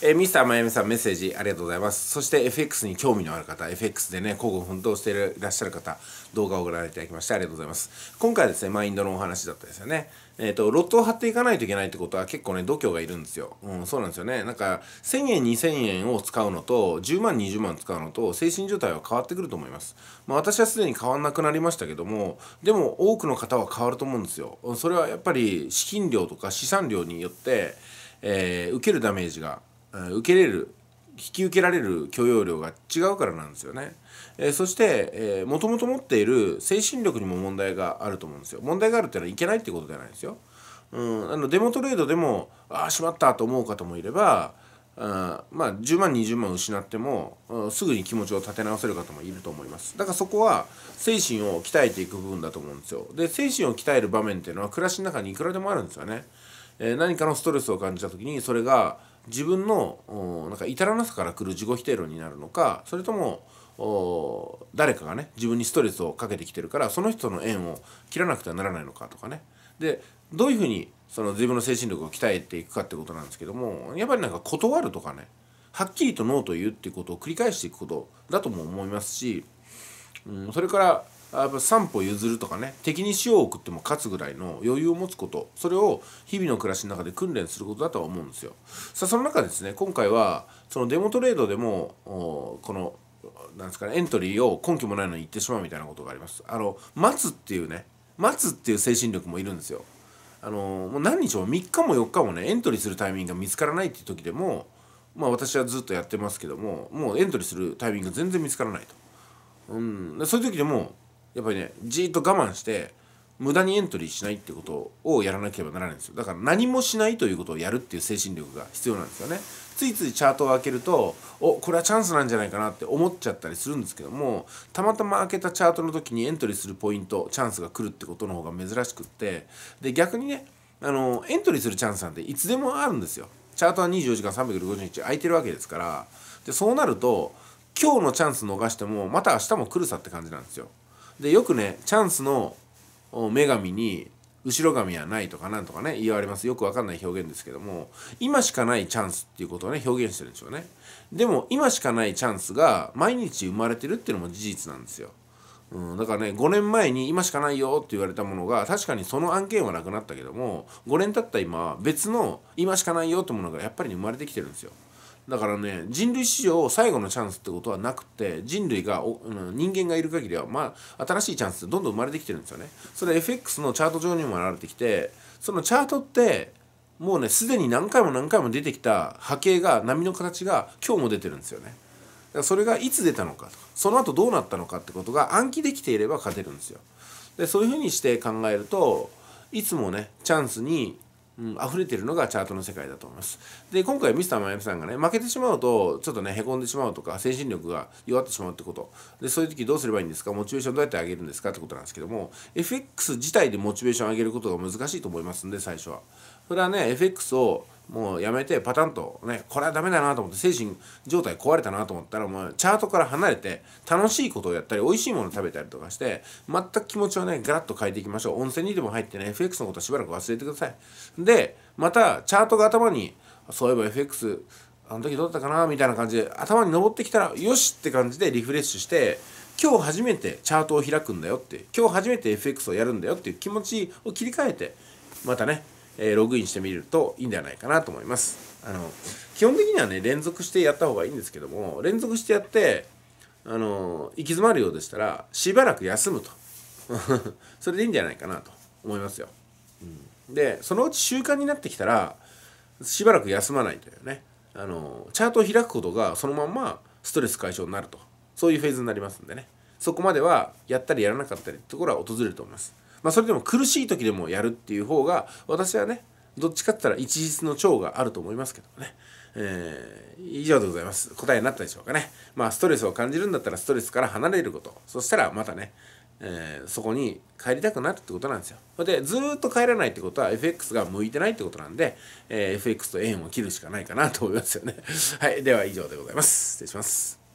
えー、ミスターまゆみさんメッセージありがとうございます。そして FX に興味のある方、FX でね、交互奮闘していらっしゃる方、動画をご覧いただきましてありがとうございます。今回ですね、マインドのお話だったですよね。えっ、ー、と、ロットを貼っていかないといけないってことは結構ね、度胸がいるんですよ。うん、そうなんですよね。なんか、1000円、2000円を使うのと、10万、20万使うのと、精神状態は変わってくると思います。まあ、私はすでに変わんなくなりましたけども、でも多くの方は変わると思うんですよ。それはやっぱり資金量とか資産量によって、えー、受けるダメージが受けれる引き受けられる許容量が違うからなんですよね、えー、そしてもともと持っている精神力にも問題があると思うんですよ問題があるっていうのはいけないってことじゃないですよ、うん、あのデモトレードでもああしまったと思う方もいればあまあ10万20万失ってもすぐに気持ちを立て直せる方もいると思いますだからそこは精神を鍛えていく部分だと思うんですよで精神を鍛える場面っていうのは暮らしの中にいくらでもあるんですよね、えー、何かのストレスを感じた時にそれが自分のなんか至らなさから来る自己否定論になるのかそれとも誰かがね自分にストレスをかけてきてるからその人の縁を切らなくてはならないのかとかねでどういうふうにその自分の精神力を鍛えていくかってことなんですけどもやっぱりなんか断るとかねはっきりとノーと言うっていうことを繰り返していくことだとも思いますし、うん、それからやっぱ散歩譲るとかね敵に塩を送っても勝つぐらいの余裕を持つことそれを日々の暮らしの中で訓練することだとは思うんですよさあその中ですね今回はそのデモトレードでもこのなんですかねエントリーを根拠もないのに言ってしまうみたいなことがありますあの待つっていうね待つっていう精神力もいるんですよあのもう何日も3日も4日もねエントリーするタイミングが見つからないっていう時でもまあ私はずっとやってますけどももうエントリーするタイミングが全然見つからないと、うん、でそういう時でもやっぱりねじーっと我慢して無駄にエントリーしないってことをやらなければならないんですよだから何もしないということをやるっていう精神力が必要なんですよねついついチャートを開けるとおこれはチャンスなんじゃないかなって思っちゃったりするんですけどもたまたま開けたチャートの時にエントリーするポイントチャンスが来るってことの方が珍しくってで逆にねあのエントリーするチャンスなんていつでもあるんですよチャートは24時間350日空いてるわけですからでそうなると今日のチャンス逃してもまた明日も来るさって感じなんですよでよくねチャンスの女神に後ろ髪はないとかなんとかね言われますよくわかんない表現ですけども今しかないチャンスっていうことをね表現してるんでしょうねでも今しかないチャンスが毎日生まれてるっていうのも事実なんですようん、だからね5年前に今しかないよって言われたものが確かにその案件はなくなったけども5年経った今別の今しかないよってものがやっぱり、生まれてきてるんですよ。だからね人類史上最後のチャンスってことはなくて人類がお、うん、人間がいる限りは、まあ、新しいチャンスってどんどん生まれてきてるんですよねそれ FX のチャート上にも現れてきてそのチャートってもうねすでに何回も何回も出てきた波形が波の形が今日も出てるんですよねそれがいつ出たのかとかその後どうなったのかってことが暗記できていれば勝てるんですよでそういうふうにして考えるといつもねチャンスにうん、溢れてるのがチャートの世界だと思います。で、今回ミスターマイナさんがね、負けてしまうと、ちょっとね、へこんでしまうとか、精神力が弱ってしまうってこと。で、そういう時どうすればいいんですかモチベーションどうやって上げるんですかってことなんですけども、FX 自体でモチベーション上げることが難しいと思いますんで、最初は。それはね、FX をもうやめてパタンとねこれはダメだなと思って精神状態壊れたなと思ったらもうチャートから離れて楽しいことをやったり美味しいもの食べたりとかして全く気持ちをねガラッと変えていきましょう温泉にでも入ってね FX のことはしばらく忘れてくださいでまたチャートが頭にそういえば FX あの時どうだったかなみたいな感じで頭に上ってきたらよしって感じでリフレッシュして今日初めてチャートを開くんだよって今日初めて FX をやるんだよっていう気持ちを切り替えてまたねえー、ログインしてみるといいんじゃないかなと思います。あの基本的にはね連続してやった方がいいんですけども連続してやってあの行き詰まるようでしたらしばらく休むと それでいいんじゃないかなと思いますよ。うん、でそのうち習慣になってきたらしばらく休まないというねあのチャートを開くことがそのまんまストレス解消になるとそういうフェーズになりますんでねそこまではやったりやらなかったりってところは訪れると思います。まあ、それでも苦しい時でもやるっていう方が私はねどっちかって言ったら一日の長があると思いますけどね。えー、以上でございます。答えになったでしょうかね。まあ、ストレスを感じるんだったらストレスから離れること。そしたらまたね、えー、そこに帰りたくなるってことなんですよ。で、ずっと帰らないってことは FX が向いてないってことなんで、えー、FX と円を切るしかないかなと思いますよね。はい。では以上でございます。失礼します。